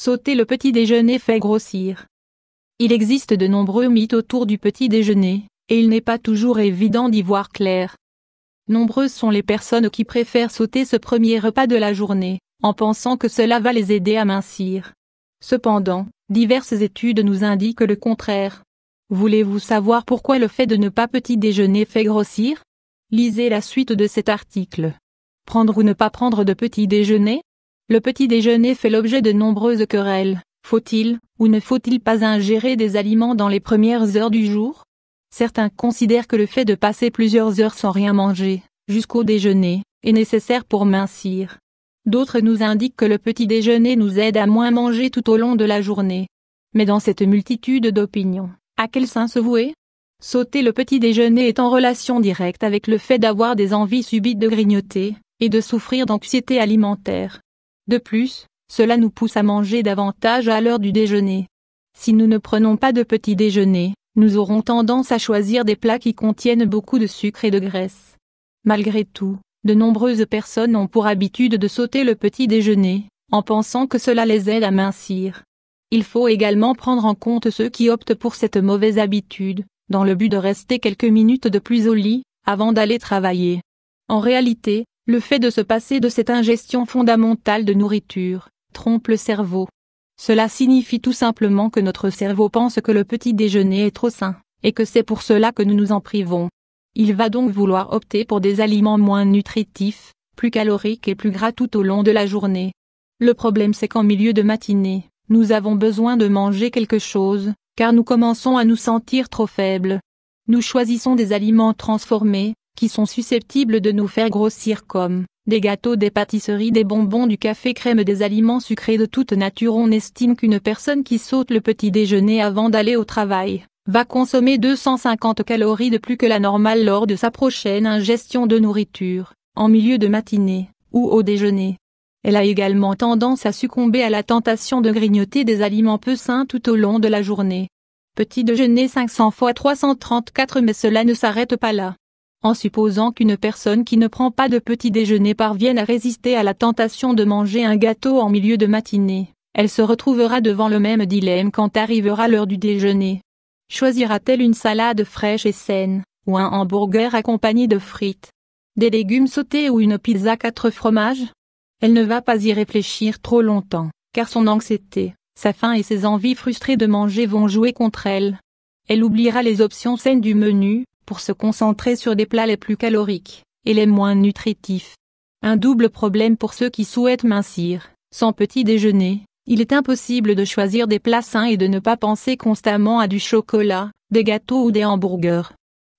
Sauter le petit déjeuner fait grossir. Il existe de nombreux mythes autour du petit déjeuner, et il n'est pas toujours évident d'y voir clair. Nombreuses sont les personnes qui préfèrent sauter ce premier repas de la journée, en pensant que cela va les aider à mincir. Cependant, diverses études nous indiquent le contraire. Voulez-vous savoir pourquoi le fait de ne pas petit déjeuner fait grossir Lisez la suite de cet article. Prendre ou ne pas prendre de petit déjeuner le petit déjeuner fait l'objet de nombreuses querelles. Faut-il ou ne faut-il pas ingérer des aliments dans les premières heures du jour Certains considèrent que le fait de passer plusieurs heures sans rien manger, jusqu'au déjeuner, est nécessaire pour mincir. D'autres nous indiquent que le petit déjeuner nous aide à moins manger tout au long de la journée. Mais dans cette multitude d'opinions, à quel sens se vouer Sauter le petit déjeuner est en relation directe avec le fait d'avoir des envies subites de grignoter, et de souffrir d'anxiété alimentaire. De plus, cela nous pousse à manger davantage à l'heure du déjeuner. Si nous ne prenons pas de petit déjeuner, nous aurons tendance à choisir des plats qui contiennent beaucoup de sucre et de graisse. Malgré tout, de nombreuses personnes ont pour habitude de sauter le petit déjeuner, en pensant que cela les aide à mincir. Il faut également prendre en compte ceux qui optent pour cette mauvaise habitude, dans le but de rester quelques minutes de plus au lit, avant d'aller travailler. En réalité, le fait de se passer de cette ingestion fondamentale de nourriture trompe le cerveau. Cela signifie tout simplement que notre cerveau pense que le petit déjeuner est trop sain, et que c'est pour cela que nous nous en privons. Il va donc vouloir opter pour des aliments moins nutritifs, plus caloriques et plus gras tout au long de la journée. Le problème c'est qu'en milieu de matinée, nous avons besoin de manger quelque chose, car nous commençons à nous sentir trop faibles. Nous choisissons des aliments transformés, qui sont susceptibles de nous faire grossir comme des gâteaux, des pâtisseries, des bonbons, du café crème, des aliments sucrés de toute nature. On estime qu'une personne qui saute le petit déjeuner avant d'aller au travail va consommer 250 calories de plus que la normale lors de sa prochaine ingestion de nourriture, en milieu de matinée, ou au déjeuner. Elle a également tendance à succomber à la tentation de grignoter des aliments peu sains tout au long de la journée. Petit déjeuner 500 fois 334 mais cela ne s'arrête pas là en supposant qu'une personne qui ne prend pas de petit déjeuner parvienne à résister à la tentation de manger un gâteau en milieu de matinée, elle se retrouvera devant le même dilemme quand arrivera l'heure du déjeuner. Choisira-t-elle une salade fraîche et saine, ou un hamburger accompagné de frites Des légumes sautés ou une pizza quatre fromages Elle ne va pas y réfléchir trop longtemps, car son anxiété, sa faim et ses envies frustrées de manger vont jouer contre elle. Elle oubliera les options saines du menu, pour se concentrer sur des plats les plus caloriques et les moins nutritifs. Un double problème pour ceux qui souhaitent mincir. Sans petit déjeuner, il est impossible de choisir des plats sains et de ne pas penser constamment à du chocolat, des gâteaux ou des hamburgers.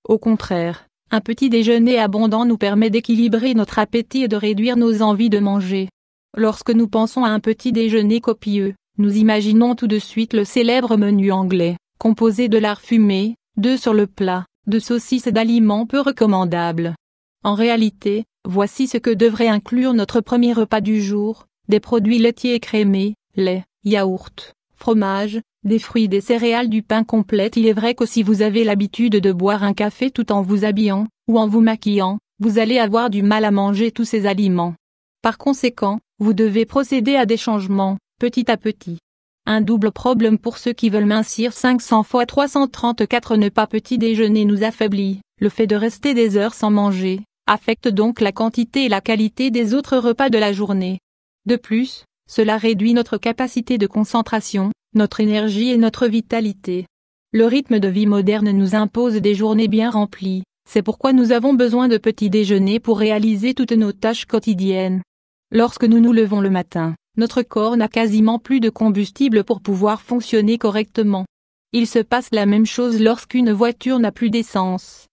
Au contraire, un petit déjeuner abondant nous permet d'équilibrer notre appétit et de réduire nos envies de manger. Lorsque nous pensons à un petit déjeuner copieux, nous imaginons tout de suite le célèbre menu anglais, composé de lard fumé, deux sur le plat, de saucisses et d'aliments peu recommandables. En réalité, voici ce que devrait inclure notre premier repas du jour, des produits laitiers et crémés, lait, yaourt, fromage, des fruits, des céréales, du pain complet. Il est vrai que si vous avez l'habitude de boire un café tout en vous habillant, ou en vous maquillant, vous allez avoir du mal à manger tous ces aliments. Par conséquent, vous devez procéder à des changements, petit à petit. Un double problème pour ceux qui veulent mincir 500 fois 334 ne pas petit déjeuner nous affaiblit. Le fait de rester des heures sans manger affecte donc la quantité et la qualité des autres repas de la journée. De plus, cela réduit notre capacité de concentration, notre énergie et notre vitalité. Le rythme de vie moderne nous impose des journées bien remplies, c'est pourquoi nous avons besoin de petits déjeuner pour réaliser toutes nos tâches quotidiennes. Lorsque nous nous levons le matin, notre corps n'a quasiment plus de combustible pour pouvoir fonctionner correctement. Il se passe la même chose lorsqu'une voiture n'a plus d'essence.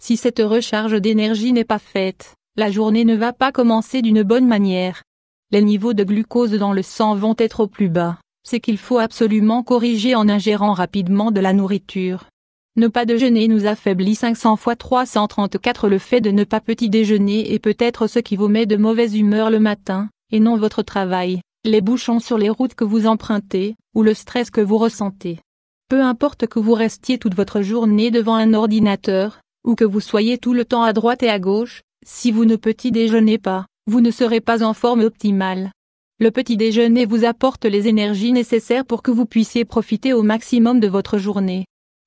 Si cette recharge d'énergie n'est pas faite, la journée ne va pas commencer d'une bonne manière. Les niveaux de glucose dans le sang vont être au plus bas, c'est qu'il faut absolument corriger en ingérant rapidement de la nourriture. Ne pas déjeuner nous affaiblit 500 fois 334 le fait de ne pas petit déjeuner est peut-être ce qui vous met de mauvaise humeur le matin, et non votre travail les bouchons sur les routes que vous empruntez, ou le stress que vous ressentez. Peu importe que vous restiez toute votre journée devant un ordinateur, ou que vous soyez tout le temps à droite et à gauche, si vous ne petit déjeunez pas, vous ne serez pas en forme optimale. Le petit déjeuner vous apporte les énergies nécessaires pour que vous puissiez profiter au maximum de votre journée.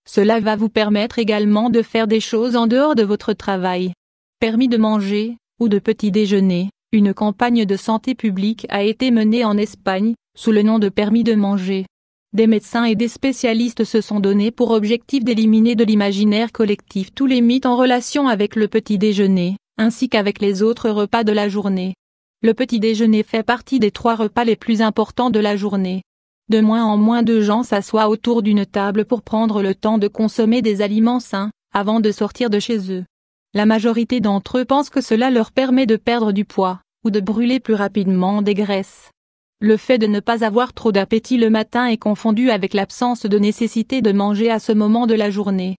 Cela va vous permettre également de faire des choses en dehors de votre travail. Permis de manger, ou de petit déjeuner, une campagne de santé publique a été menée en Espagne, sous le nom de permis de manger. Des médecins et des spécialistes se sont donnés pour objectif d'éliminer de l'imaginaire collectif tous les mythes en relation avec le petit déjeuner, ainsi qu'avec les autres repas de la journée. Le petit déjeuner fait partie des trois repas les plus importants de la journée. De moins en moins de gens s'assoient autour d'une table pour prendre le temps de consommer des aliments sains, avant de sortir de chez eux. La majorité d'entre eux pensent que cela leur permet de perdre du poids ou de brûler plus rapidement des graisses. Le fait de ne pas avoir trop d'appétit le matin est confondu avec l'absence de nécessité de manger à ce moment de la journée.